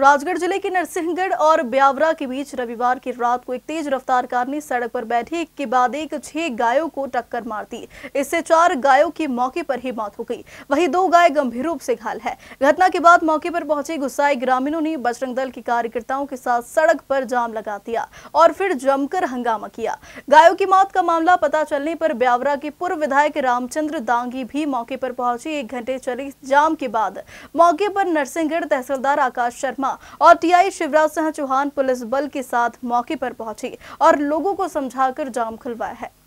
राजगढ़ जिले के नरसिंहगढ़ और ब्यावरा के बीच रविवार की रात को एक तेज रफ्तार कार ने सड़क पर बैठी के बाद एक छह गायों को टक्कर मार दी इससे चार गायों की मौके पर ही मौत हो गई वहीं दो गाय गंभीर रूप से घायल है घटना के बाद मौके पर पहुंचे गुस्साए ग्रामीणों ने बजरंग दल के कार्यकर्ताओं के साथ सड़क पर जाम लगा दिया और फिर जमकर हंगामा किया गायों की मौत का मामला पता चलने पर ब्यावरा के पूर्व विधायक रामचंद्र दांगी भी मौके पर पहुंचे एक घंटे चले जाम के बाद मौके पर नरसिंहगढ़ तहसीलदार आकाश शर्मा शर्मा और टीआई शिवराज सिंह चौहान पुलिस बल के साथ मौके पर पहुंची और लोगों को समझाकर जाम खुलवाया है